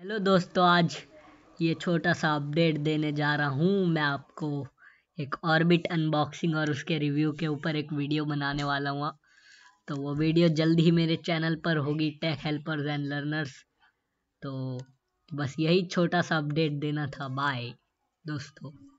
hello दोस्तों आज ये छोटा सा अपडेट देने जा रहा हूँ मैं आपको एक ऑर्बिट अनबॉक्सिंग और उसके रिव्यू के ऊपर एक वीडियो बनाने वाला हूँ तो वो वीडियो जल्द ही मेरे चैनल पर होगी टेक हेल्पर्स एंड लर्नर्स तो बस यही छोटा सा अपडेट देना था बाय दोस्तों